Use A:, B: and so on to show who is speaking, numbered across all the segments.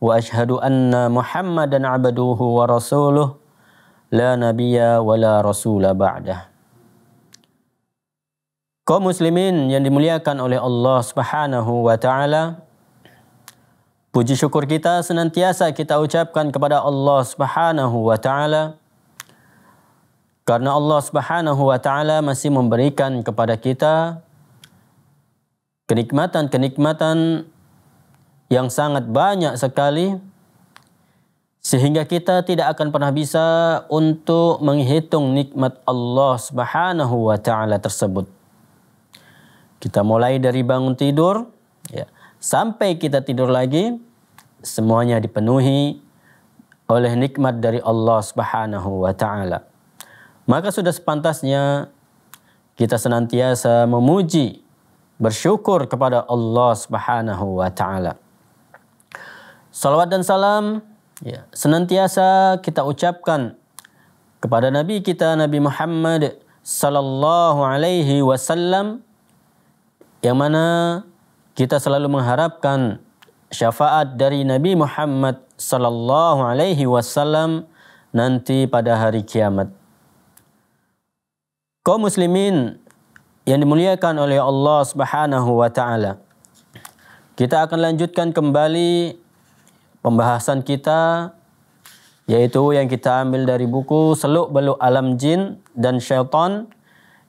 A: واشهد محمدا عبده ورسوله لا نبي ولا رسول بعده kaum muslimin yang dimuliakan oleh Allah Subhanahu wa taala puji syukur kita senantiasa kita ucapkan kepada Allah Subhanahu wa taala karena Allah Subhanahu wa taala masih memberikan kepada kita kenikmatan-kenikmatan yang sangat banyak sekali sehingga kita tidak akan pernah bisa untuk menghitung nikmat Allah Subhanahu wa taala tersebut. Kita mulai dari bangun tidur ya, sampai kita tidur lagi semuanya dipenuhi oleh nikmat dari Allah Subhanahu wa taala. Maka sudah sepantasnya kita senantiasa memuji bersyukur kepada Allah Subhanahu wa taala. Salawat dan salam ya, senantiasa kita ucapkan kepada Nabi kita Nabi Muhammad sallallahu alaihi wasallam yang mana kita selalu mengharapkan syafaat dari Nabi Muhammad sallallahu alaihi wasallam nanti pada hari kiamat. Kaum muslimin yang dimuliakan oleh Allah Subhanahu wa taala. Kita akan lanjutkan kembali pembahasan kita yaitu yang kita ambil dari buku Seluk Beluk Alam Jin dan Syaitan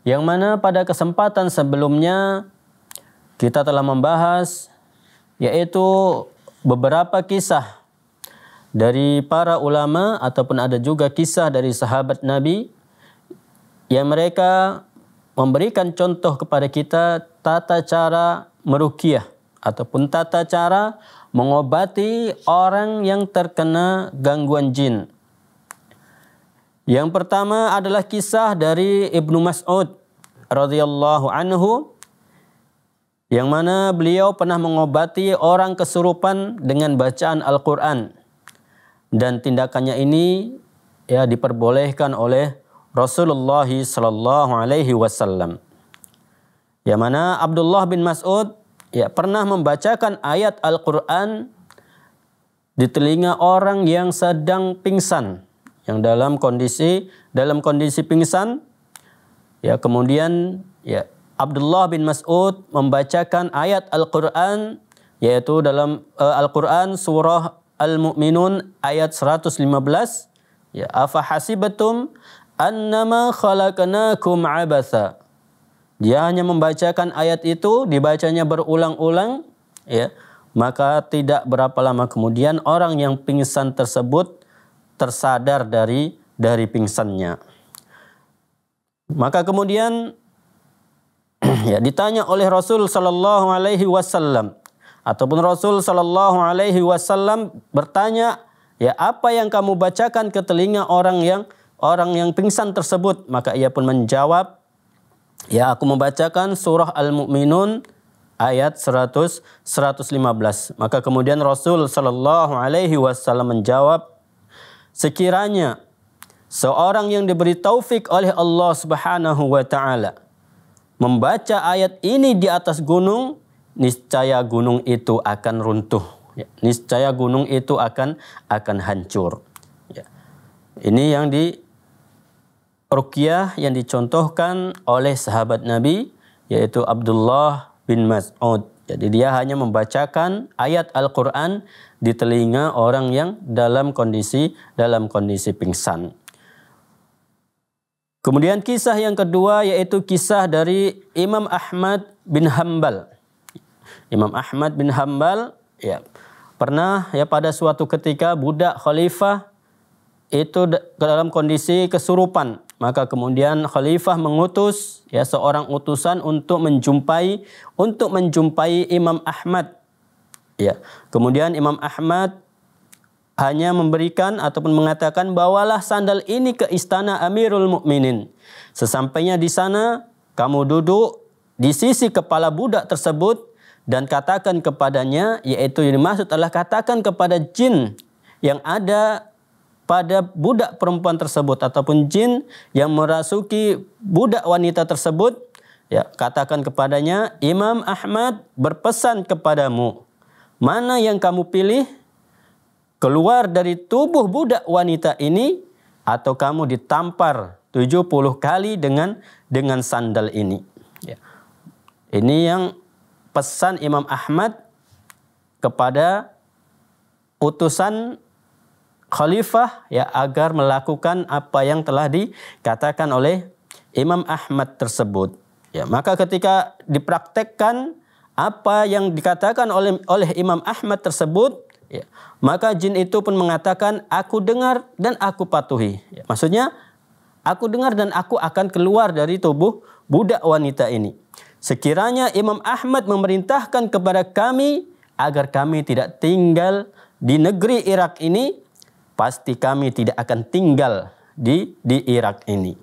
A: yang mana pada kesempatan sebelumnya kita telah membahas yaitu beberapa kisah dari para ulama ataupun ada juga kisah dari sahabat Nabi yang mereka memberikan contoh kepada kita tata cara merukiah ataupun tata cara mengobati orang yang terkena gangguan jin. Yang pertama adalah kisah dari Ibnu Mas'ud radhiyallahu anhu yang mana beliau pernah mengobati orang kesurupan dengan bacaan Al-Qur'an. Dan tindakannya ini ya diperbolehkan oleh Rasulullah sallallahu alaihi wasallam. Yang mana Abdullah bin Mas'ud ya pernah membacakan ayat Al-Qur'an di telinga orang yang sedang pingsan yang dalam kondisi dalam kondisi pingsan ya kemudian ya Abdullah bin Mas'ud membacakan ayat Al-Qur'an yaitu dalam uh, Al-Qur'an surah Al-Mu'minun ayat 115 ya afa hasibatum annama khalaqnakum abatha dia hanya membacakan ayat itu, dibacanya berulang-ulang, ya. Maka tidak berapa lama kemudian orang yang pingsan tersebut tersadar dari dari pingsannya. Maka kemudian ya ditanya oleh Rasul Shallallahu alaihi wasallam ataupun Rasul Shallallahu alaihi wasallam bertanya, ya apa yang kamu bacakan ke telinga orang yang orang yang pingsan tersebut? Maka ia pun menjawab, Ya, aku membacakan surah Al-Mu'minun ayat 100 115. Maka kemudian Rasul Shallallahu alaihi wasallam menjawab, "Sekiranya seorang yang diberi taufik oleh Allah Subhanahu wa taala membaca ayat ini di atas gunung, niscaya gunung itu akan runtuh. Ya, niscaya gunung itu akan akan hancur." Ya. Ini yang di ruqyah yang dicontohkan oleh sahabat Nabi yaitu Abdullah bin Mas'ud. Jadi dia hanya membacakan ayat Al-Qur'an di telinga orang yang dalam kondisi dalam kondisi pingsan. Kemudian kisah yang kedua yaitu kisah dari Imam Ahmad bin Hambal. Imam Ahmad bin Hambal ya pernah ya pada suatu ketika budak khalifah itu dalam kondisi kesurupan maka kemudian khalifah mengutus ya seorang utusan untuk menjumpai untuk menjumpai Imam Ahmad. Ya. Kemudian Imam Ahmad hanya memberikan ataupun mengatakan bawalah sandal ini ke istana Amirul Mukminin. Sesampainya di sana kamu duduk di sisi kepala budak tersebut dan katakan kepadanya yaitu yang dimaksud adalah katakan kepada jin yang ada pada budak perempuan tersebut ataupun jin yang merasuki budak wanita tersebut, ya katakan kepadanya, Imam Ahmad berpesan kepadamu, mana yang kamu pilih? Keluar dari tubuh budak wanita ini atau kamu ditampar 70 kali dengan dengan sandal ini. Ya. Ini yang pesan Imam Ahmad kepada utusan khalifah ya agar melakukan apa yang telah dikatakan oleh Imam Ahmad tersebut. Ya, maka ketika dipraktekkan apa yang dikatakan oleh oleh Imam Ahmad tersebut, ya, maka jin itu pun mengatakan aku dengar dan aku patuhi. Ya, maksudnya aku dengar dan aku akan keluar dari tubuh budak wanita ini. Sekiranya Imam Ahmad memerintahkan kepada kami agar kami tidak tinggal di negeri Irak ini, pasti kami tidak akan tinggal di di Irak ini.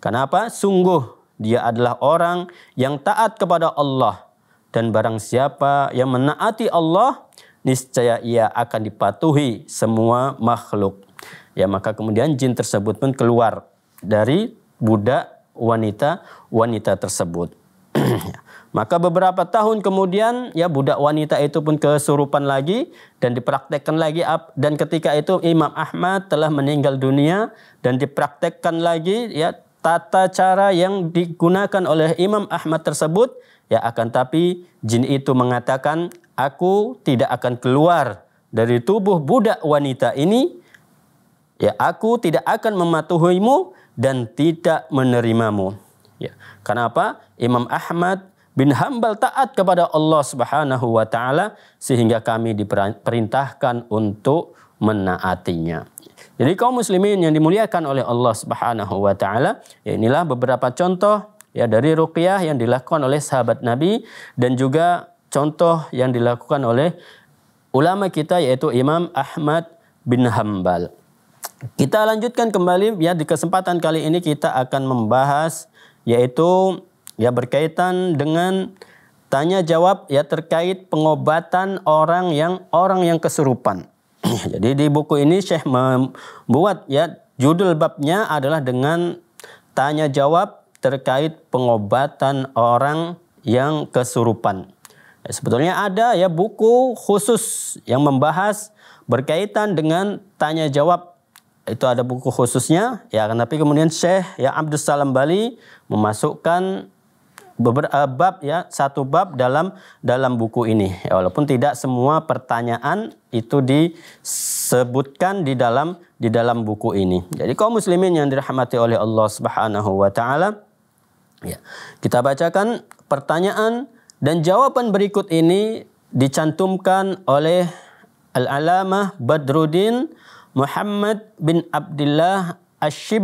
A: Kenapa? Sungguh dia adalah orang yang taat kepada Allah dan barang siapa yang menaati Allah niscaya ia akan dipatuhi semua makhluk. Ya maka kemudian jin tersebut pun keluar dari budak wanita wanita tersebut. Ya. Maka beberapa tahun kemudian ya budak wanita itu pun kesurupan lagi dan dipraktekkan lagi dan ketika itu Imam Ahmad telah meninggal dunia dan dipraktekkan lagi ya tata cara yang digunakan oleh Imam Ahmad tersebut ya akan tapi jin itu mengatakan aku tidak akan keluar dari tubuh budak wanita ini ya aku tidak akan mematuhimu dan tidak menerimamu ya kenapa Imam Ahmad bin Hambal taat kepada Allah Subhanahu wa taala sehingga kami diperintahkan untuk menaatinya. Jadi kaum muslimin yang dimuliakan oleh Allah Subhanahu wa taala, ya inilah beberapa contoh ya dari ruqyah yang dilakukan oleh sahabat Nabi dan juga contoh yang dilakukan oleh ulama kita yaitu Imam Ahmad bin Hambal. Kita lanjutkan kembali ya di kesempatan kali ini kita akan membahas yaitu ya berkaitan dengan tanya jawab ya terkait pengobatan orang yang orang yang kesurupan. Jadi di buku ini Syekh membuat ya judul babnya adalah dengan tanya jawab terkait pengobatan orang yang kesurupan. Ya, sebetulnya ada ya buku khusus yang membahas berkaitan dengan tanya jawab itu ada buku khususnya ya tapi kemudian Syekh ya Abdul Salam Bali memasukkan beberapa eh, bab ya satu bab dalam dalam buku ini ya, walaupun tidak semua pertanyaan itu disebutkan di dalam di dalam buku ini jadi kaum muslimin yang dirahmati oleh Allah Subhanahu wa taala ya kita bacakan pertanyaan dan jawaban berikut ini dicantumkan oleh Al-Alamah Badruddin Muhammad bin Abdullah ash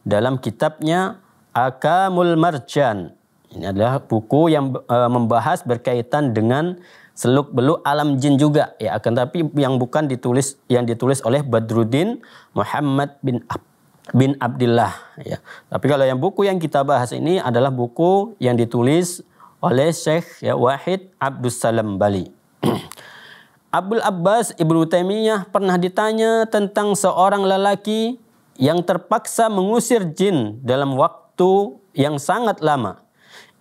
A: dalam kitabnya Akamul Marjan ini adalah buku yang e, membahas berkaitan dengan seluk beluk alam jin juga ya akan tapi yang bukan ditulis yang ditulis oleh Badruddin Muhammad bin Ab, bin Abdullah ya. Tapi kalau yang buku yang kita bahas ini adalah buku yang ditulis oleh Syekh ya, Wahid Abdus Salam Bali. Abdul Abbas Ibnu Taimiyah pernah ditanya tentang seorang lelaki yang terpaksa mengusir jin dalam waktu yang sangat lama.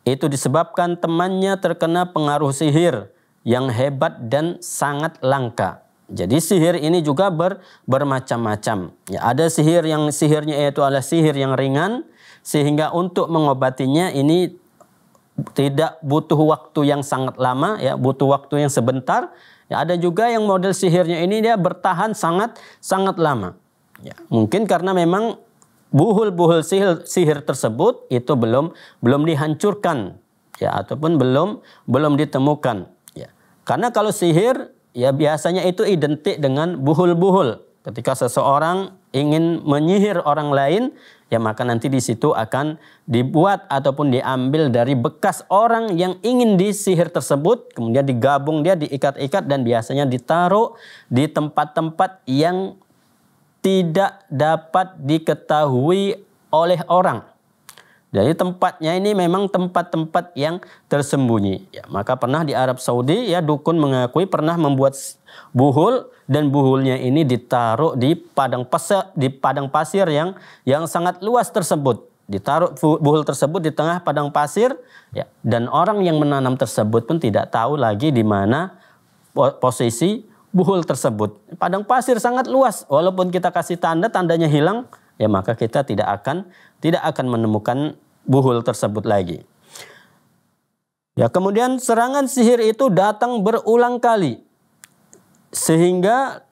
A: Itu disebabkan temannya terkena pengaruh sihir yang hebat dan sangat langka. Jadi sihir ini juga ber, bermacam-macam. Ya, ada sihir yang sihirnya yaitu adalah sihir yang ringan sehingga untuk mengobatinya ini tidak butuh waktu yang sangat lama ya, butuh waktu yang sebentar. Ya, ada juga yang model sihirnya ini dia bertahan sangat sangat lama. Ya, mungkin karena memang buhul-buhul sihir, sihir tersebut itu belum belum dihancurkan ya ataupun belum belum ditemukan ya. Karena kalau sihir ya biasanya itu identik dengan buhul-buhul. Ketika seseorang ingin menyihir orang lain, ya maka nanti di situ akan dibuat ataupun diambil dari bekas orang yang ingin disihir tersebut, kemudian digabung dia diikat-ikat dan biasanya ditaruh di tempat-tempat yang tidak dapat diketahui oleh orang. Jadi tempatnya ini memang tempat-tempat yang tersembunyi. Ya, maka pernah di Arab Saudi ya dukun mengakui pernah membuat buhul dan buhulnya ini ditaruh di padang pasir di padang pasir yang yang sangat luas tersebut. Ditaruh buhul tersebut di tengah padang pasir ya dan orang yang menanam tersebut pun tidak tahu lagi di mana posisi buhul tersebut. Padang pasir sangat luas. Walaupun kita kasih tanda, tandanya hilang, ya maka kita tidak akan tidak akan menemukan buhul tersebut lagi. Ya, kemudian serangan sihir itu datang berulang kali. Sehingga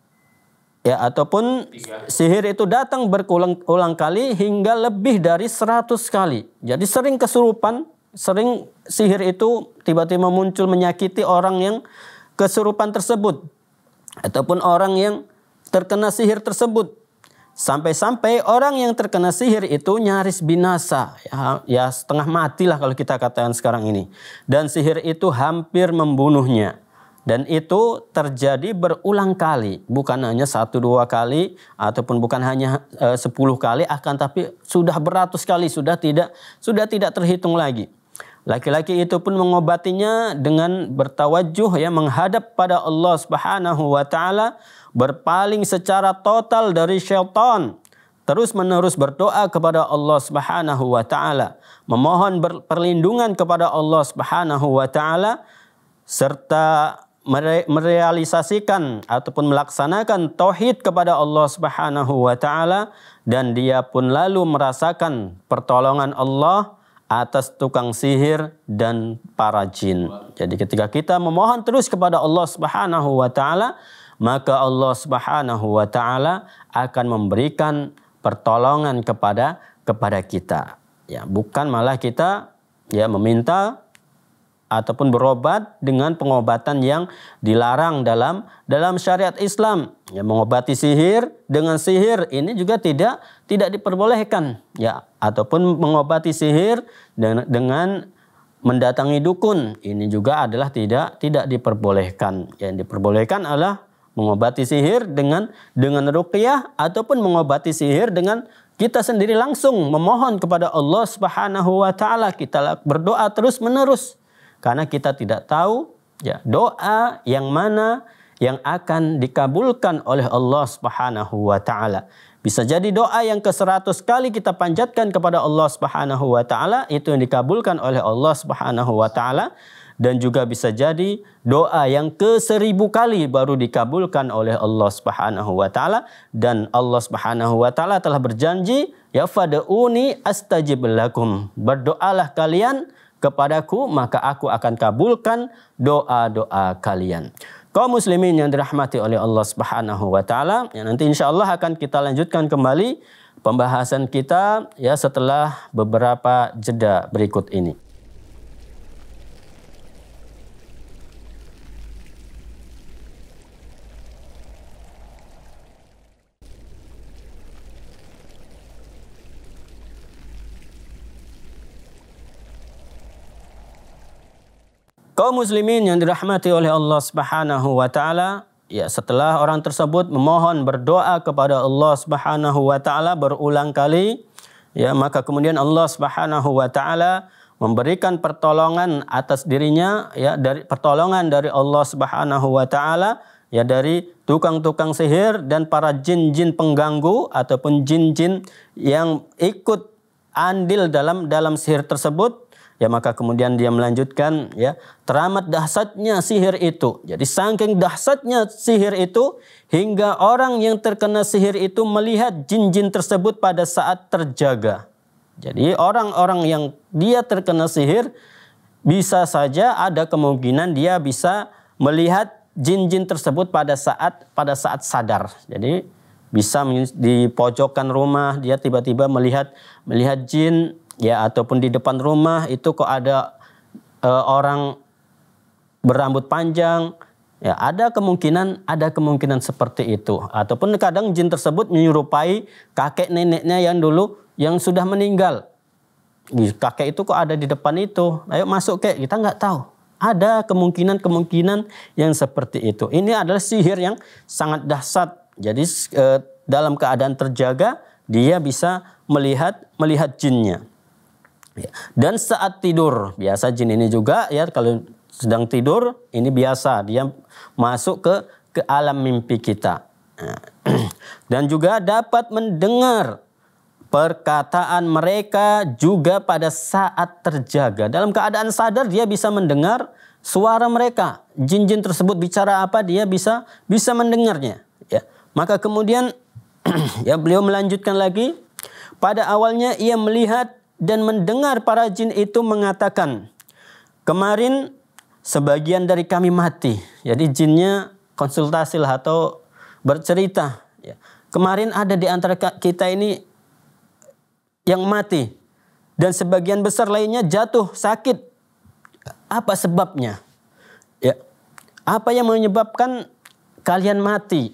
A: ya ataupun sihir itu datang berulang kali hingga lebih dari 100 kali. Jadi sering kesurupan, sering sihir itu tiba-tiba muncul menyakiti orang yang kesurupan tersebut ataupun orang yang terkena sihir tersebut. Sampai-sampai orang yang terkena sihir itu nyaris binasa, ya, ya setengah matilah kalau kita katakan sekarang ini. Dan sihir itu hampir membunuhnya. Dan itu terjadi berulang kali, bukan hanya satu dua kali ataupun bukan hanya eh, sepuluh kali, akan tapi sudah beratus kali, sudah tidak sudah tidak terhitung lagi. Laki-laki itu pun mengobatinya dengan bertawajuh ya menghadap pada Allah Subhanahu wa taala, berpaling secara total dari syaitan, terus-menerus berdoa kepada Allah Subhanahu wa taala, memohon perlindungan kepada Allah Subhanahu wa taala serta merealisasikan ataupun melaksanakan tauhid kepada Allah Subhanahu wa taala dan dia pun lalu merasakan pertolongan Allah atas tukang sihir dan para jin. Jadi ketika kita memohon terus kepada Allah Subhanahu wa taala, maka Allah Subhanahu wa taala akan memberikan pertolongan kepada kepada kita. Ya, bukan malah kita ya meminta ataupun berobat dengan pengobatan yang dilarang dalam dalam syariat Islam. Ya, mengobati sihir dengan sihir ini juga tidak tidak diperbolehkan ya ataupun mengobati sihir dengan, dengan mendatangi dukun ini juga adalah tidak tidak diperbolehkan. Yang diperbolehkan adalah mengobati sihir dengan dengan ruqyah ataupun mengobati sihir dengan kita sendiri langsung memohon kepada Allah Subhanahu wa taala kita berdoa terus menerus karena kita tidak tahu ya doa yang mana yang akan dikabulkan oleh Allah Subhanahu wa taala. Bisa jadi doa yang ke-100 kali kita panjatkan kepada Allah Subhanahu wa taala itu yang dikabulkan oleh Allah Subhanahu wa taala dan juga bisa jadi doa yang ke-1000 kali baru dikabulkan oleh Allah Subhanahu wa taala dan Allah Subhanahu wa taala telah berjanji ya fad'uni astajib lakum. Berdoalah kalian kepadaku, maka aku akan kabulkan doa-doa kalian. Kau muslimin yang dirahmati oleh Allah Subhanahu wa taala, ya nanti insyaallah akan kita lanjutkan kembali pembahasan kita ya setelah beberapa jeda berikut ini. Kaum muslimin yang dirahmati oleh Allah Subhanahu wa taala, ya setelah orang tersebut memohon berdoa kepada Allah Subhanahu wa taala berulang kali, ya maka kemudian Allah Subhanahu wa taala memberikan pertolongan atas dirinya ya dari pertolongan dari Allah Subhanahu wa taala ya dari tukang-tukang sihir dan para jin-jin pengganggu ataupun jin-jin yang ikut andil dalam dalam sihir tersebut Ya maka kemudian dia melanjutkan ya teramat dahsyatnya sihir itu. Jadi saking dahsyatnya sihir itu hingga orang yang terkena sihir itu melihat jin-jin tersebut pada saat terjaga. Jadi orang-orang yang dia terkena sihir bisa saja ada kemungkinan dia bisa melihat jin-jin tersebut pada saat pada saat sadar. Jadi bisa di pojokan rumah dia tiba-tiba melihat melihat jin ya ataupun di depan rumah itu kok ada e, orang berambut panjang ya ada kemungkinan ada kemungkinan seperti itu ataupun kadang jin tersebut menyerupai kakek neneknya yang dulu yang sudah meninggal kakek itu kok ada di depan itu ayo masuk kek kita nggak tahu ada kemungkinan-kemungkinan yang seperti itu. Ini adalah sihir yang sangat dahsyat. Jadi e, dalam keadaan terjaga dia bisa melihat melihat jinnya. Ya. Dan saat tidur, biasa jin ini juga ya kalau sedang tidur ini biasa dia masuk ke ke alam mimpi kita. Ya. Dan juga dapat mendengar perkataan mereka juga pada saat terjaga. Dalam keadaan sadar dia bisa mendengar suara mereka. Jin-jin tersebut bicara apa dia bisa bisa mendengarnya, ya. Maka kemudian ya beliau melanjutkan lagi pada awalnya ia melihat dan mendengar para jin itu mengatakan, kemarin sebagian dari kami mati. Jadi jinnya konsultasi lah atau bercerita. Ya. Kemarin ada di antara kita ini yang mati. Dan sebagian besar lainnya jatuh sakit. Apa sebabnya? Ya. Apa yang menyebabkan kalian mati?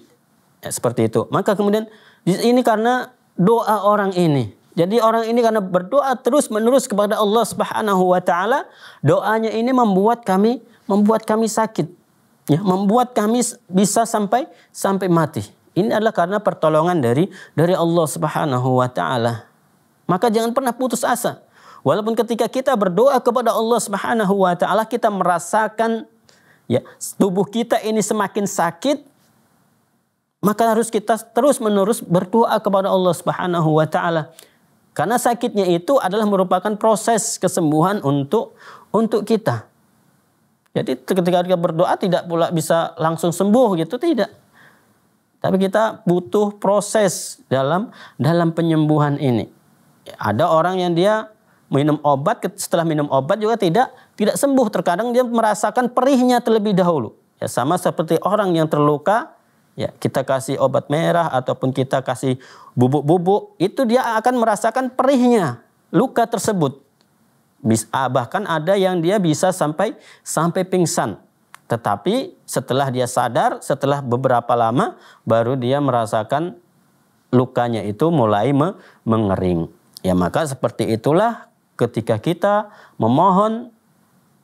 A: Ya, seperti itu. Maka kemudian ini karena doa orang ini. Jadi orang ini karena berdoa terus menerus kepada Allah Subhanahu wa taala, doanya ini membuat kami membuat kami sakit. Ya, membuat kami bisa sampai sampai mati. Ini adalah karena pertolongan dari dari Allah Subhanahu wa taala. Maka jangan pernah putus asa. Walaupun ketika kita berdoa kepada Allah Subhanahu wa taala kita merasakan ya tubuh kita ini semakin sakit, maka harus kita terus-menerus berdoa kepada Allah Subhanahu wa taala. Karena sakitnya itu adalah merupakan proses kesembuhan untuk untuk kita. Jadi ketika kita berdoa tidak pula bisa langsung sembuh gitu tidak. Tapi kita butuh proses dalam dalam penyembuhan ini. Ada orang yang dia minum obat setelah minum obat juga tidak tidak sembuh. Terkadang dia merasakan perihnya terlebih dahulu. Ya sama seperti orang yang terluka ya kita kasih obat merah ataupun kita kasih bubuk-bubuk itu dia akan merasakan perihnya luka tersebut bahkan ada yang dia bisa sampai sampai pingsan tetapi setelah dia sadar setelah beberapa lama baru dia merasakan lukanya itu mulai mengering ya maka seperti itulah ketika kita memohon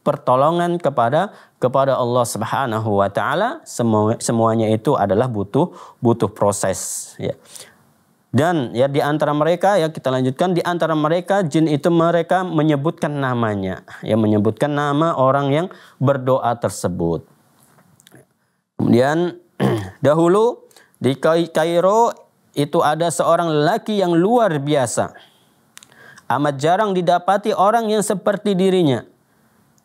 A: pertolongan kepada kepada Allah Subhanahu wa taala semuanya itu adalah butuh butuh proses ya. Dan ya di antara mereka ya kita lanjutkan di antara mereka jin itu mereka menyebutkan namanya ya menyebutkan nama orang yang berdoa tersebut. Kemudian dahulu di Kairo itu ada seorang lelaki yang luar biasa. Amat jarang didapati orang yang seperti dirinya.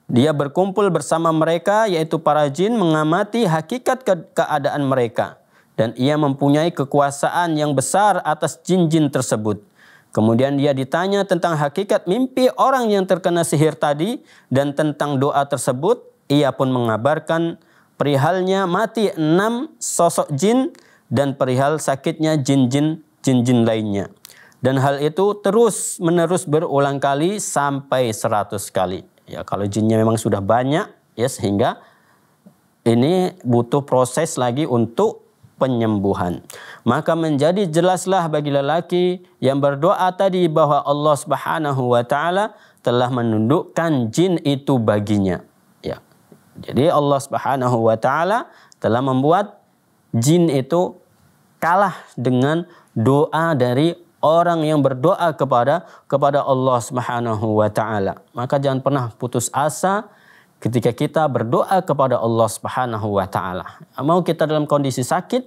A: Dia berkumpul bersama mereka, yaitu para jin, mengamati hakikat ke keadaan mereka, dan ia mempunyai kekuasaan yang besar atas jin-jin tersebut. Kemudian dia ditanya tentang hakikat mimpi orang yang terkena sihir tadi dan tentang doa tersebut. Ia pun mengabarkan perihalnya mati enam sosok jin dan perihal sakitnya jin-jin jin-jin lainnya. Dan hal itu terus menerus berulang kali sampai seratus kali. Ya kalau jinnya memang sudah banyak ya sehingga ini butuh proses lagi untuk penyembuhan. Maka menjadi jelaslah bagi lelaki yang berdoa tadi bahwa Allah Subhanahu wa taala telah menundukkan jin itu baginya. Ya. Jadi Allah Subhanahu wa taala telah membuat jin itu kalah dengan doa dari orang yang berdoa kepada kepada Allah Subhanahu wa taala. Maka jangan pernah putus asa ketika kita berdoa kepada Allah Subhanahu wa taala. Mau kita dalam kondisi sakit,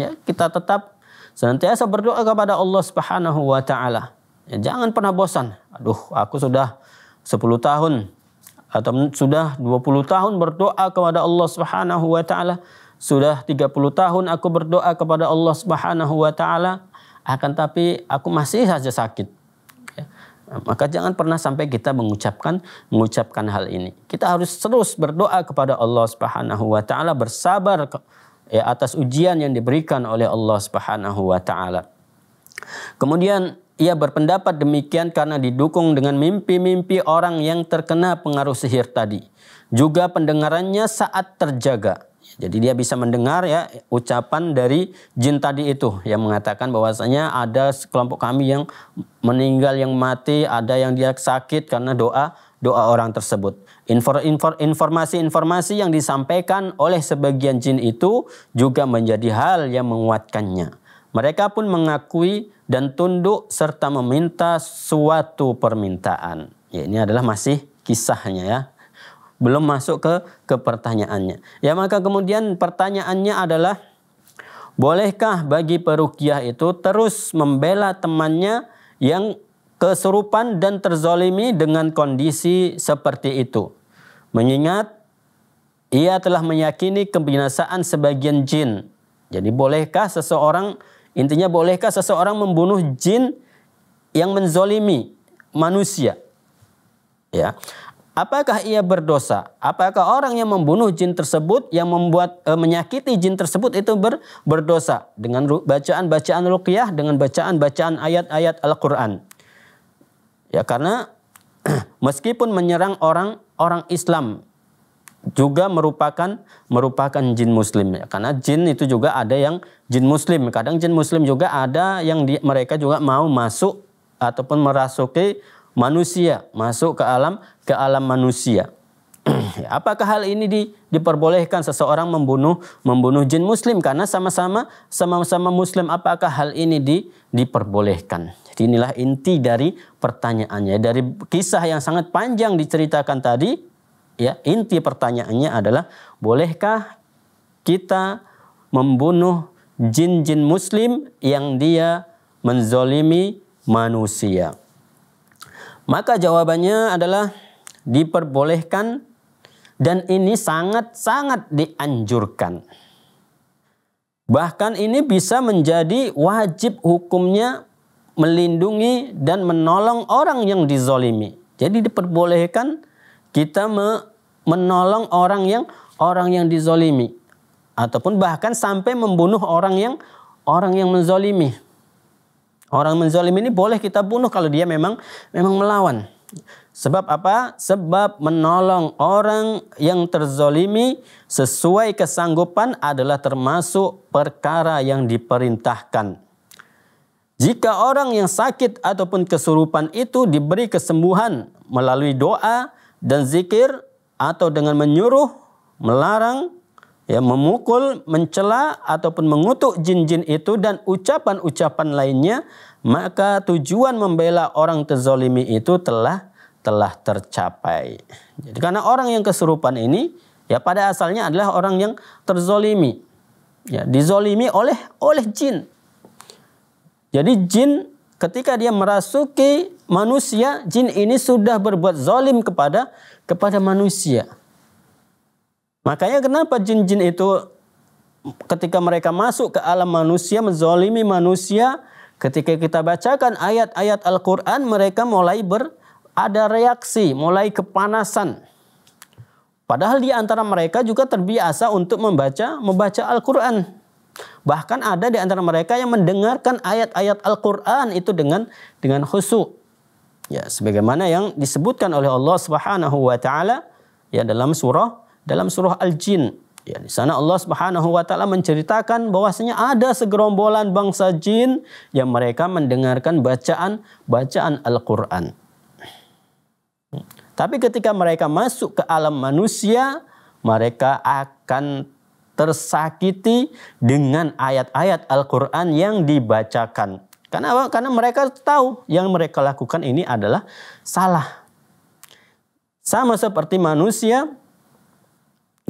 A: ya, kita tetap senantiasa berdoa kepada Allah Subhanahu wa taala. Ya, jangan pernah bosan. Aduh, aku sudah 10 tahun atau sudah 20 tahun berdoa kepada Allah Subhanahu wa taala. Sudah 30 tahun aku berdoa kepada Allah Subhanahu wa taala akan tapi aku masih saja sakit. Ya. Maka jangan pernah sampai kita mengucapkan mengucapkan hal ini. Kita harus terus berdoa kepada Allah Subhanahu wa taala bersabar ya, atas ujian yang diberikan oleh Allah Subhanahu wa taala. Kemudian ia berpendapat demikian karena didukung dengan mimpi-mimpi orang yang terkena pengaruh sihir tadi. Juga pendengarannya saat terjaga jadi dia bisa mendengar ya ucapan dari jin tadi itu yang mengatakan bahwasanya ada kelompok kami yang meninggal yang mati, ada yang dia sakit karena doa doa orang tersebut. Informasi-informasi yang disampaikan oleh sebagian jin itu juga menjadi hal yang menguatkannya. Mereka pun mengakui dan tunduk serta meminta suatu permintaan. Ya, ini adalah masih kisahnya ya belum masuk ke ke pertanyaannya. Ya maka kemudian pertanyaannya adalah bolehkah bagi perukiah itu terus membela temannya yang kesurupan dan terzolimi dengan kondisi seperti itu? Mengingat ia telah meyakini kebinasaan sebagian jin. Jadi bolehkah seseorang intinya bolehkah seseorang membunuh jin yang menzolimi manusia? Ya. Apakah ia berdosa? Apakah orang yang membunuh jin tersebut, yang membuat e, menyakiti jin tersebut itu ber, berdosa dengan bacaan-bacaan ruqyah, dengan bacaan-bacaan ayat-ayat Al-Qur'an. Ya karena meskipun menyerang orang orang Islam juga merupakan merupakan jin muslim ya. Karena jin itu juga ada yang jin muslim. Kadang jin muslim juga ada yang di, mereka juga mau masuk ataupun merasuki manusia, masuk ke alam ke alam manusia. Ya, apakah hal ini di, diperbolehkan seseorang membunuh membunuh jin muslim karena sama-sama sama-sama muslim apakah hal ini di, diperbolehkan? Jadi inilah inti dari pertanyaannya dari kisah yang sangat panjang diceritakan tadi ya inti pertanyaannya adalah bolehkah kita membunuh jin-jin muslim yang dia menzolimi manusia? Maka jawabannya adalah diperbolehkan dan ini sangat-sangat dianjurkan. Bahkan ini bisa menjadi wajib hukumnya melindungi dan menolong orang yang dizolimi. Jadi diperbolehkan kita menolong orang yang orang yang dizolimi ataupun bahkan sampai membunuh orang yang orang yang menzolimi. Orang menzalim ini boleh kita bunuh kalau dia memang memang melawan. Sebab apa? Sebab menolong orang yang terzolimi sesuai kesanggupan adalah termasuk perkara yang diperintahkan. Jika orang yang sakit ataupun kesurupan itu diberi kesembuhan melalui doa dan zikir atau dengan menyuruh, melarang, ya memukul, mencela ataupun mengutuk jin-jin itu dan ucapan-ucapan lainnya, maka tujuan membela orang terzolimi itu telah telah tercapai. Jadi karena orang yang kesurupan ini ya pada asalnya adalah orang yang terzolimi. Ya, dizolimi oleh oleh jin. Jadi jin ketika dia merasuki manusia, jin ini sudah berbuat zolim kepada kepada manusia. Makanya kenapa jin-jin itu ketika mereka masuk ke alam manusia menzolimi manusia ketika kita bacakan ayat-ayat Al-Qur'an mereka mulai ber ada reaksi, mulai kepanasan. Padahal di antara mereka juga terbiasa untuk membaca membaca Al-Qur'an. Bahkan ada di antara mereka yang mendengarkan ayat-ayat Al-Qur'an itu dengan dengan khusyuk. Ya, sebagaimana yang disebutkan oleh Allah Subhanahu wa taala ya dalam surah dalam surah Al-Jin. Ya, di sana Allah Subhanahu wa taala menceritakan bahwasanya ada segerombolan bangsa jin yang mereka mendengarkan bacaan bacaan Al-Qur'an. Tapi ketika mereka masuk ke alam manusia, mereka akan tersakiti dengan ayat-ayat Al-Qur'an yang dibacakan. Karena Karena mereka tahu yang mereka lakukan ini adalah salah. Sama seperti manusia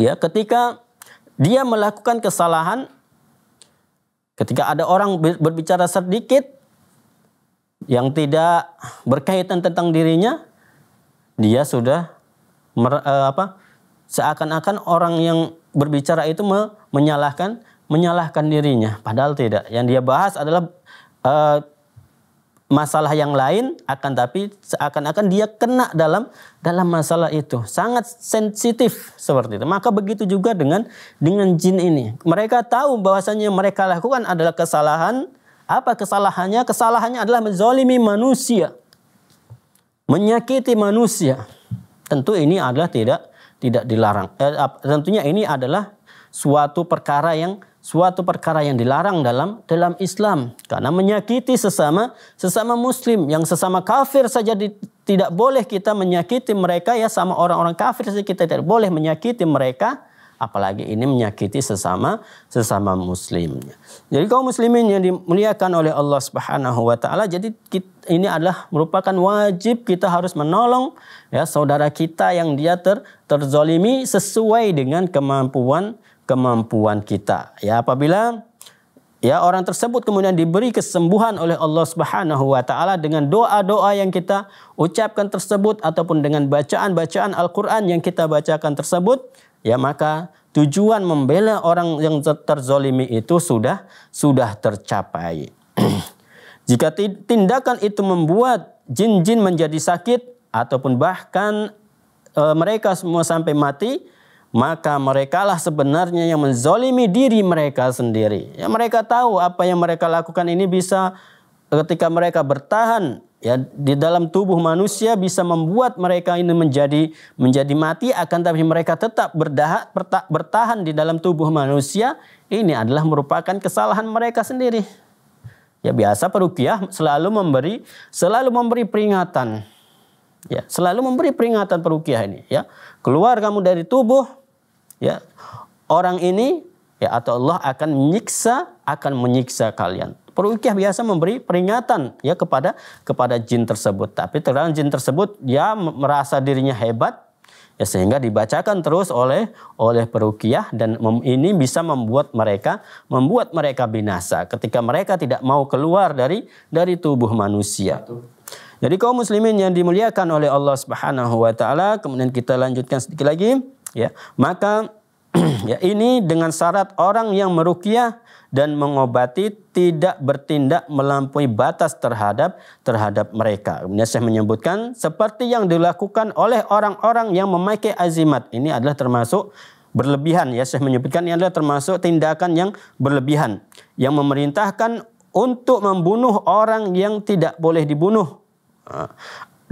A: ya ketika dia melakukan kesalahan ketika ada orang berbicara sedikit yang tidak berkaitan tentang dirinya dia sudah eh, apa seakan-akan orang yang berbicara itu menyalahkan menyalahkan dirinya padahal tidak yang dia bahas adalah eh, masalah yang lain akan tapi seakan-akan dia kena dalam dalam masalah itu sangat sensitif seperti itu maka begitu juga dengan dengan jin ini mereka tahu bahwasanya mereka lakukan adalah kesalahan apa kesalahannya kesalahannya adalah menzolimi manusia menyakiti manusia tentu ini adalah tidak tidak dilarang eh, tentunya ini adalah suatu perkara yang suatu perkara yang dilarang dalam dalam Islam karena menyakiti sesama sesama muslim yang sesama kafir saja di, tidak boleh kita menyakiti mereka ya sama orang-orang kafir saja kita tidak boleh menyakiti mereka apalagi ini menyakiti sesama sesama muslim. Jadi kaum muslimin yang dimuliakan oleh Allah Subhanahu wa taala jadi kita, ini adalah merupakan wajib kita harus menolong ya saudara kita yang dia ter, terzolimi sesuai dengan kemampuan kemampuan kita. Ya, apabila ya orang tersebut kemudian diberi kesembuhan oleh Allah Subhanahu wa taala dengan doa-doa yang kita ucapkan tersebut ataupun dengan bacaan-bacaan Al-Qur'an yang kita bacakan tersebut, ya maka tujuan membela orang yang terzolimi itu sudah sudah tercapai. Jika tindakan itu membuat jin-jin menjadi sakit ataupun bahkan e, mereka semua sampai mati, maka merekalah sebenarnya yang menzolimi diri mereka sendiri. Ya, mereka tahu apa yang mereka lakukan ini bisa ketika mereka bertahan ya di dalam tubuh manusia bisa membuat mereka ini menjadi menjadi mati akan tapi mereka tetap berdahak bertahan di dalam tubuh manusia ini adalah merupakan kesalahan mereka sendiri. Ya biasa perukiah selalu memberi selalu memberi peringatan. Ya, selalu memberi peringatan perukiah ini ya. Keluar kamu dari tubuh ya orang ini ya atau Allah akan menyiksa akan menyiksa kalian Perukiah biasa memberi peringatan ya kepada kepada jin tersebut. Tapi terkadang jin tersebut dia merasa dirinya hebat ya sehingga dibacakan terus oleh oleh perukiah dan mem, ini bisa membuat mereka membuat mereka binasa ketika mereka tidak mau keluar dari dari tubuh manusia. Jadi kaum muslimin yang dimuliakan oleh Allah Subhanahu wa taala, kemudian kita lanjutkan sedikit lagi ya maka ya ini dengan syarat orang yang merukyah dan mengobati tidak bertindak melampaui batas terhadap terhadap mereka. Kemudian saya menyebutkan seperti yang dilakukan oleh orang-orang yang memakai azimat. Ini adalah termasuk berlebihan ya saya menyebutkan ini adalah termasuk tindakan yang berlebihan yang memerintahkan untuk membunuh orang yang tidak boleh dibunuh ah,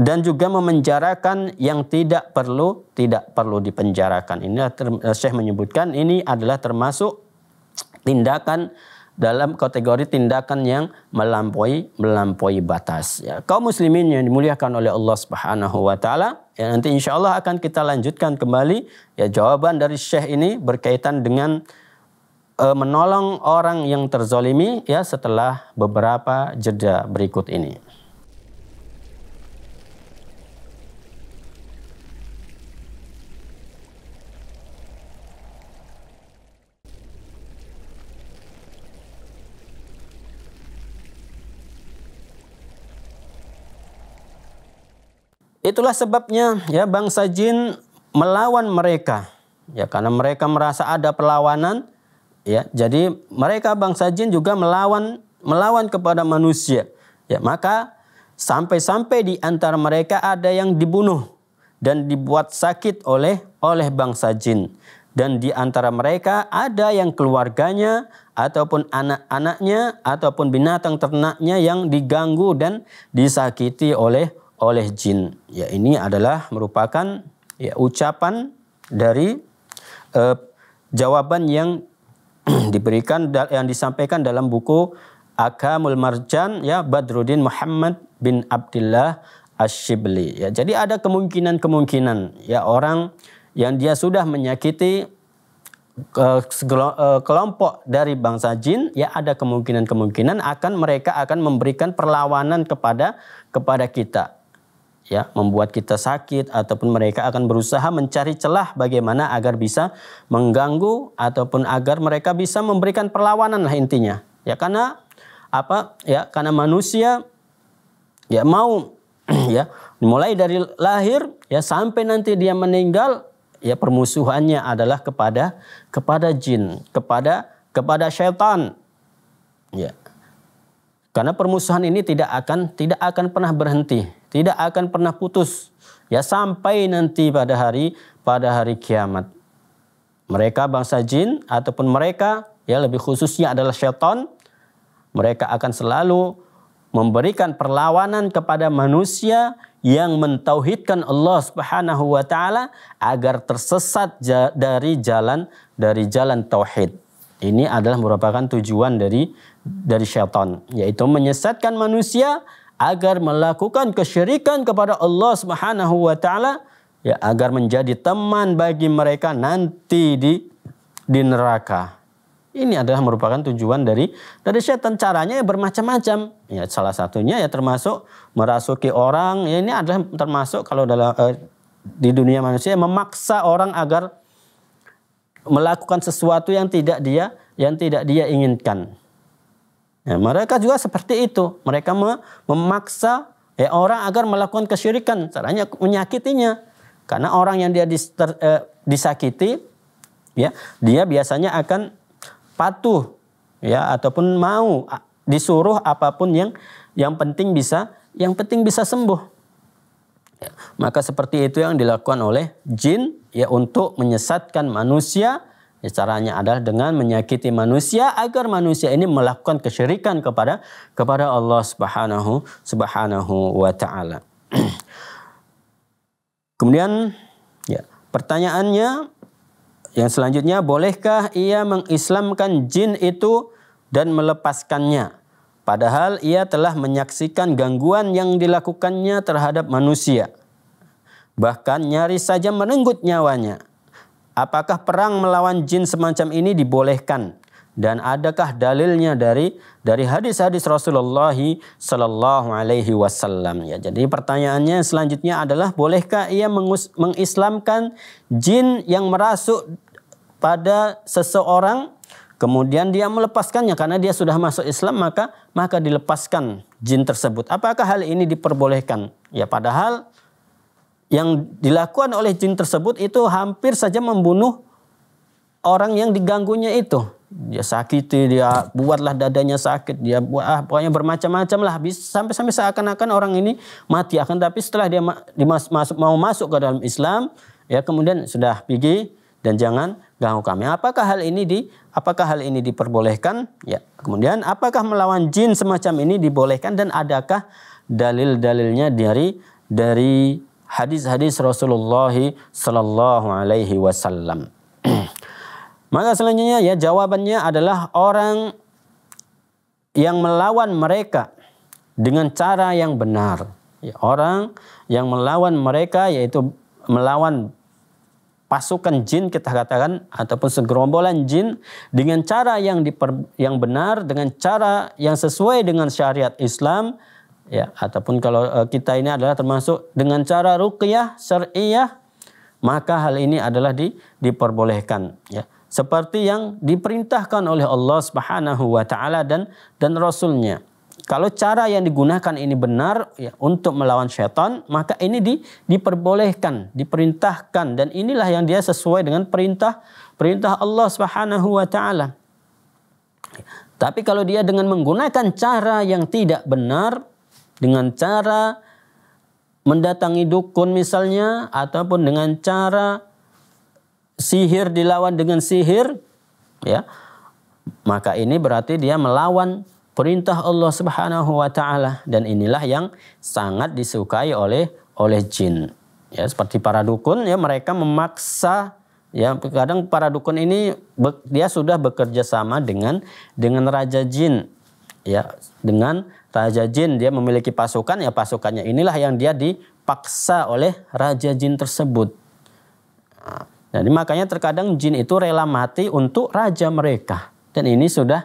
A: dan juga memenjarakan yang tidak perlu tidak perlu dipenjarakan. Ini eh, Syekh menyebutkan ini adalah termasuk tindakan dalam kategori tindakan yang melampaui melampaui batas. Ya, kaum muslimin yang dimuliakan oleh Allah Subhanahu wa taala, ya nanti insya Allah akan kita lanjutkan kembali ya jawaban dari Syekh ini berkaitan dengan uh, menolong orang yang terzolimi ya setelah beberapa jeda berikut ini. Itulah sebabnya ya bangsa jin melawan mereka. Ya karena mereka merasa ada perlawanan ya. Jadi mereka bangsa jin juga melawan melawan kepada manusia. Ya maka sampai-sampai di antara mereka ada yang dibunuh dan dibuat sakit oleh oleh bangsa jin. Dan di antara mereka ada yang keluarganya ataupun anak-anaknya ataupun binatang ternaknya yang diganggu dan disakiti oleh oleh jin. Ya ini adalah merupakan ya ucapan dari eh, jawaban yang diberikan yang disampaikan dalam buku Akamul Marjan ya Badruddin Muhammad bin Abdullah Asyibli ya. Jadi ada kemungkinan-kemungkinan ya orang yang dia sudah menyakiti eh, eh, kelompok dari bangsa jin ya ada kemungkinan-kemungkinan akan mereka akan memberikan perlawanan kepada kepada kita ya membuat kita sakit ataupun mereka akan berusaha mencari celah bagaimana agar bisa mengganggu ataupun agar mereka bisa memberikan perlawanan lah intinya ya karena apa ya karena manusia ya mau ya mulai dari lahir ya sampai nanti dia meninggal ya permusuhannya adalah kepada kepada jin kepada kepada syaitan ya karena permusuhan ini tidak akan tidak akan pernah berhenti tidak akan pernah putus ya sampai nanti pada hari pada hari kiamat. Mereka bangsa jin ataupun mereka ya lebih khususnya adalah syaitan mereka akan selalu memberikan perlawanan kepada manusia yang mentauhidkan Allah Subhanahu wa taala agar tersesat dari jalan dari jalan tauhid. Ini adalah merupakan tujuan dari dari syaitan yaitu menyesatkan manusia agar melakukan kesyirikan kepada Allah Subhanahu wa taala ya agar menjadi teman bagi mereka nanti di di neraka. Ini adalah merupakan tujuan dari dari setan caranya ya bermacam-macam. Ya salah satunya ya termasuk merasuki orang. Ya ini adalah termasuk kalau dalam eh, di dunia manusia memaksa orang agar melakukan sesuatu yang tidak dia yang tidak dia inginkan. Ya, mereka juga seperti itu. Mereka memaksa ya, orang agar melakukan kesyirikan. Caranya menyakitinya. Karena orang yang dia ter, eh, disakiti, ya dia biasanya akan patuh ya ataupun mau disuruh apapun yang yang penting bisa yang penting bisa sembuh ya, maka seperti itu yang dilakukan oleh jin ya untuk menyesatkan manusia Ya, caranya adalah dengan menyakiti manusia agar manusia ini melakukan kesyirikan kepada kepada Allah Subhanahu Subhanahu wa taala. Kemudian ya, pertanyaannya yang selanjutnya bolehkah ia mengislamkan jin itu dan melepaskannya padahal ia telah menyaksikan gangguan yang dilakukannya terhadap manusia bahkan nyaris saja merenggut nyawanya Apakah perang melawan jin semacam ini dibolehkan? Dan adakah dalilnya dari dari hadis-hadis Rasulullah Sallallahu Alaihi Wasallam? Ya, jadi pertanyaannya selanjutnya adalah bolehkah ia mengus, mengislamkan jin yang merasuk pada seseorang kemudian dia melepaskannya karena dia sudah masuk Islam maka maka dilepaskan jin tersebut. Apakah hal ini diperbolehkan? Ya padahal yang dilakukan oleh jin tersebut itu hampir saja membunuh orang yang diganggunya itu. Dia sakiti, dia buatlah dadanya sakit, dia buat ah, pokoknya bermacam-macam lah. Sampai sampai seakan-akan orang ini mati akan tapi setelah dia dimas, masuk, mau masuk ke dalam Islam, ya kemudian sudah pergi dan jangan ganggu kami. Apakah hal ini di apakah hal ini diperbolehkan? Ya. Kemudian apakah melawan jin semacam ini dibolehkan dan adakah dalil-dalilnya dari dari hadis-hadis Rasulullah Sallallahu Alaihi Wasallam. Maka selanjutnya ya jawabannya adalah orang yang melawan mereka dengan cara yang benar. Ya, orang yang melawan mereka yaitu melawan pasukan jin kita katakan ataupun segerombolan jin dengan cara yang diper, yang benar dengan cara yang sesuai dengan syariat Islam ya ataupun kalau uh, kita ini adalah termasuk dengan cara ruqyah syariah maka hal ini adalah di, diperbolehkan ya seperti yang diperintahkan oleh Allah Subhanahu wa taala dan dan rasulnya kalau cara yang digunakan ini benar ya, untuk melawan setan maka ini di, diperbolehkan diperintahkan dan inilah yang dia sesuai dengan perintah perintah Allah Subhanahu wa taala tapi kalau dia dengan menggunakan cara yang tidak benar dengan cara mendatangi dukun misalnya ataupun dengan cara sihir dilawan dengan sihir ya maka ini berarti dia melawan perintah Allah Subhanahu wa taala dan inilah yang sangat disukai oleh oleh jin ya seperti para dukun ya mereka memaksa ya kadang para dukun ini dia sudah bekerja sama dengan dengan raja jin ya dengan Raja Jin dia memiliki pasukan ya pasukannya inilah yang dia dipaksa oleh Raja Jin tersebut. Nah, jadi makanya terkadang jin itu rela mati untuk raja mereka. Dan ini sudah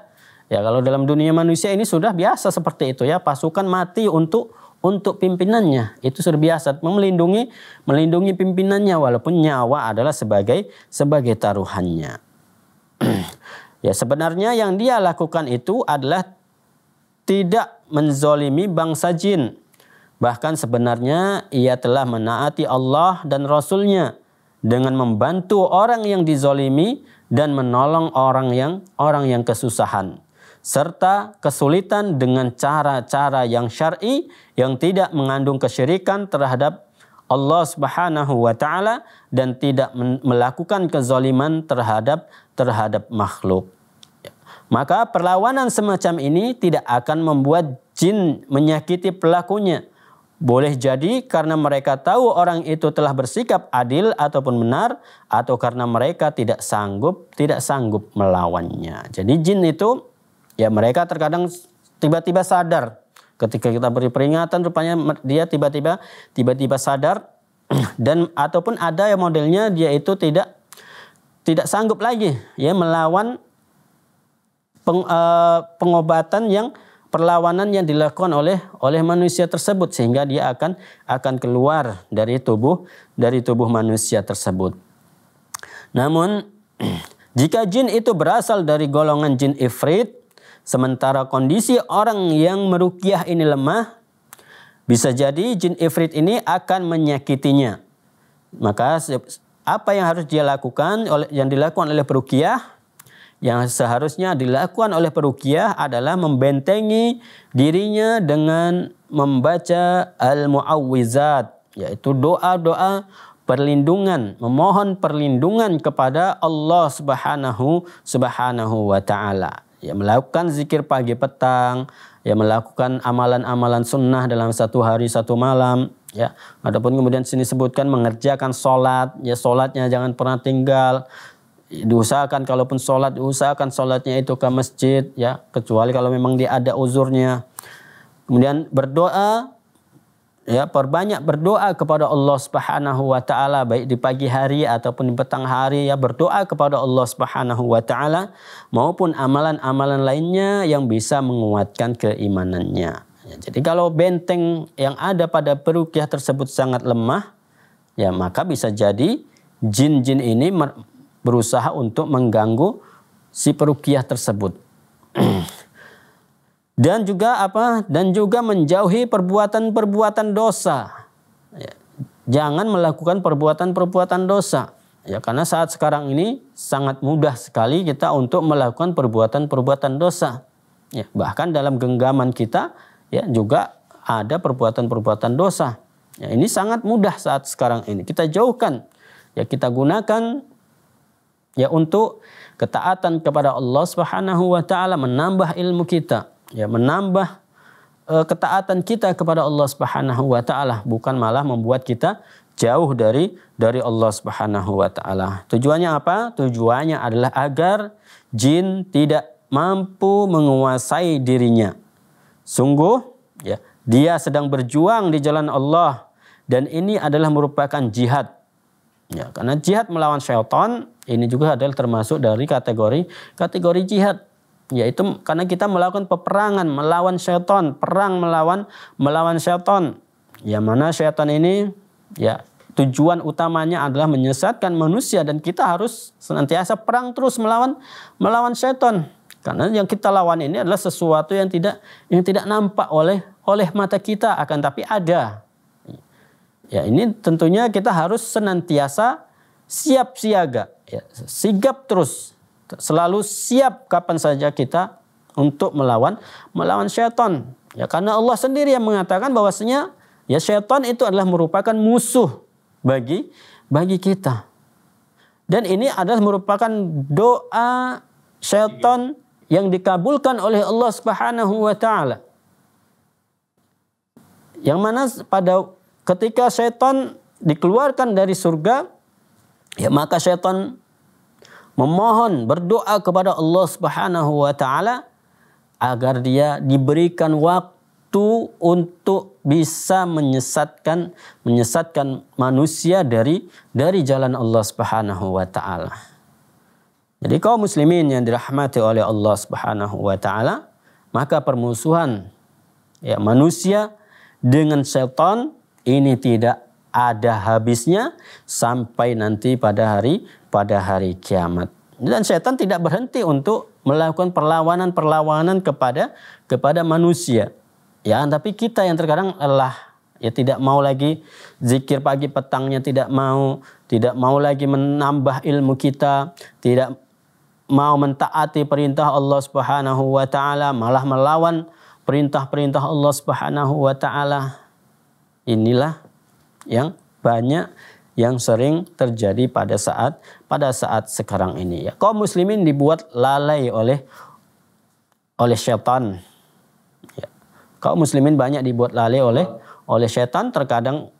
A: ya kalau dalam dunia manusia ini sudah biasa seperti itu ya pasukan mati untuk untuk pimpinannya. Itu sudah biasa melindungi melindungi pimpinannya walaupun nyawa adalah sebagai sebagai taruhannya. ya sebenarnya yang dia lakukan itu adalah tidak menzolimi bangsa jin. Bahkan sebenarnya ia telah menaati Allah dan Rasulnya dengan membantu orang yang dizolimi dan menolong orang yang orang yang kesusahan serta kesulitan dengan cara-cara yang syar'i yang tidak mengandung kesyirikan terhadap Allah Subhanahu wa taala dan tidak melakukan kezoliman terhadap terhadap makhluk. Maka perlawanan semacam ini tidak akan membuat jin menyakiti pelakunya. Boleh jadi karena mereka tahu orang itu telah bersikap adil ataupun benar atau karena mereka tidak sanggup tidak sanggup melawannya. Jadi jin itu ya mereka terkadang tiba-tiba sadar ketika kita beri peringatan rupanya dia tiba-tiba tiba-tiba sadar dan ataupun ada yang modelnya dia itu tidak tidak sanggup lagi ya melawan peng, uh, pengobatan yang perlawanan yang dilakukan oleh oleh manusia tersebut sehingga dia akan akan keluar dari tubuh dari tubuh manusia tersebut. Namun jika jin itu berasal dari golongan jin ifrit sementara kondisi orang yang merukiah ini lemah bisa jadi jin ifrit ini akan menyakitinya. Maka apa yang harus dia lakukan oleh yang dilakukan oleh perukiah yang seharusnya dilakukan oleh perukiah adalah membentengi dirinya dengan membaca al-mu'awwizat, yaitu doa-doa perlindungan, memohon perlindungan kepada Allah Subhanahu Subhanahu wa taala. Ya melakukan zikir pagi petang, ya melakukan amalan-amalan sunnah dalam satu hari satu malam, ya. Adapun kemudian sini sebutkan mengerjakan solat, ya solatnya jangan pernah tinggal, diusahakan kalaupun sholat diusahakan sholatnya itu ke masjid ya kecuali kalau memang dia ada uzurnya kemudian berdoa ya perbanyak berdoa kepada Allah Subhanahu wa taala baik di pagi hari ataupun di petang hari ya berdoa kepada Allah Subhanahu wa taala maupun amalan-amalan lainnya yang bisa menguatkan keimanannya. Ya, jadi kalau benteng yang ada pada perukiah tersebut sangat lemah ya maka bisa jadi jin-jin ini berusaha untuk mengganggu si perukiah tersebut. dan juga apa? Dan juga menjauhi perbuatan-perbuatan dosa. Ya, jangan melakukan perbuatan-perbuatan dosa. Ya, karena saat sekarang ini sangat mudah sekali kita untuk melakukan perbuatan-perbuatan dosa. Ya, bahkan dalam genggaman kita ya juga ada perbuatan-perbuatan dosa. Ya, ini sangat mudah saat sekarang ini. Kita jauhkan. Ya, kita gunakan ya untuk ketaatan kepada Allah Subhanahu wa taala menambah ilmu kita ya menambah e, ketaatan kita kepada Allah Subhanahu wa taala bukan malah membuat kita jauh dari dari Allah Subhanahu wa taala. Tujuannya apa? Tujuannya adalah agar jin tidak mampu menguasai dirinya. Sungguh ya, dia sedang berjuang di jalan Allah dan ini adalah merupakan jihad. Ya, karena jihad melawan syaitan ini juga adalah termasuk dari kategori kategori jihad yaitu karena kita melakukan peperangan melawan setan, perang melawan melawan setan. Ya mana setan ini ya tujuan utamanya adalah menyesatkan manusia dan kita harus senantiasa perang terus melawan melawan setan. Karena yang kita lawan ini adalah sesuatu yang tidak yang tidak nampak oleh oleh mata kita akan tapi ada. Ya ini tentunya kita harus senantiasa siap siaga ya, sigap terus, selalu siap kapan saja kita untuk melawan melawan syaitan. Ya karena Allah sendiri yang mengatakan bahwasanya ya syaitan itu adalah merupakan musuh bagi bagi kita. Dan ini adalah merupakan doa syaitan yang dikabulkan oleh Allah Subhanahu wa taala. Yang mana pada ketika syaitan dikeluarkan dari surga Ya, maka syaitan memohon berdoa kepada Allah Subhanahu wa taala agar dia diberikan waktu untuk bisa menyesatkan menyesatkan manusia dari dari jalan Allah Subhanahu wa taala. Jadi kaum muslimin yang dirahmati oleh Allah Subhanahu wa taala, maka permusuhan ya manusia dengan syaitan ini tidak ada habisnya sampai nanti pada hari pada hari kiamat. Dan setan tidak berhenti untuk melakukan perlawanan-perlawanan kepada kepada manusia. Ya, tapi kita yang terkadang lelah, ya tidak mau lagi zikir pagi petangnya tidak mau, tidak mau lagi menambah ilmu kita, tidak mau mentaati perintah Allah Subhanahu wa taala, malah melawan perintah-perintah Allah Subhanahu wa taala. Inilah yang banyak yang sering terjadi pada saat pada saat sekarang ini ya. Kaum muslimin dibuat lalai oleh oleh setan. Ya. Kaum muslimin banyak dibuat lalai oleh oleh setan terkadang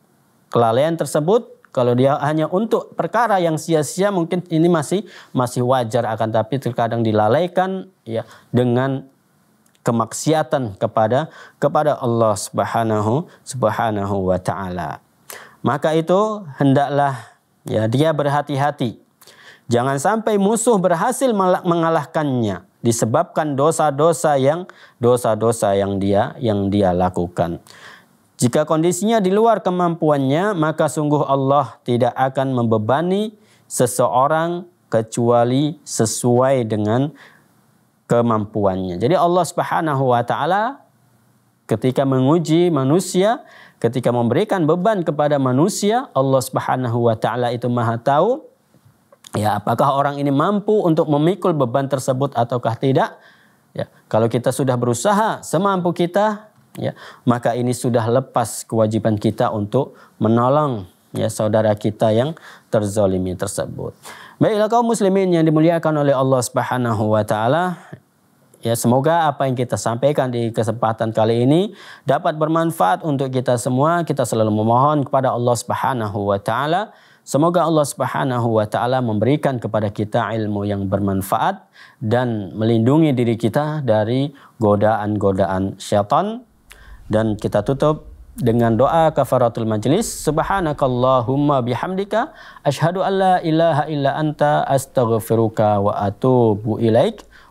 A: kelalaian tersebut kalau dia hanya untuk perkara yang sia-sia mungkin ini masih masih wajar akan tapi terkadang dilalaikan ya dengan kemaksiatan kepada kepada Allah Subhanahu Subhanahu wa taala. Maka itu hendaklah ya dia berhati-hati. Jangan sampai musuh berhasil mengalahkannya disebabkan dosa-dosa yang dosa-dosa yang dia yang dia lakukan. Jika kondisinya di luar kemampuannya, maka sungguh Allah tidak akan membebani seseorang kecuali sesuai dengan kemampuannya. Jadi Allah Subhanahu wa taala Ketika menguji manusia, ketika memberikan beban kepada manusia, Allah Subhanahu wa taala itu Maha tahu ya apakah orang ini mampu untuk memikul beban tersebut ataukah tidak. Ya, kalau kita sudah berusaha semampu kita, ya, maka ini sudah lepas kewajiban kita untuk menolong ya saudara kita yang terzolimi tersebut. Baiklah kaum muslimin yang dimuliakan oleh Allah Subhanahu wa taala, Ya, semoga apa yang kita sampaikan di kesempatan kali ini dapat bermanfaat untuk kita semua. Kita selalu memohon kepada Allah Subhanahu wa taala Semoga Allah Subhanahu wa taala memberikan kepada kita ilmu yang bermanfaat dan melindungi diri kita dari godaan-godaan syaitan. Dan kita tutup dengan doa kafaratul majlis. Subhanakallahumma bihamdika asyhadu an ilaha illa anta astaghfiruka wa atubu ilaika.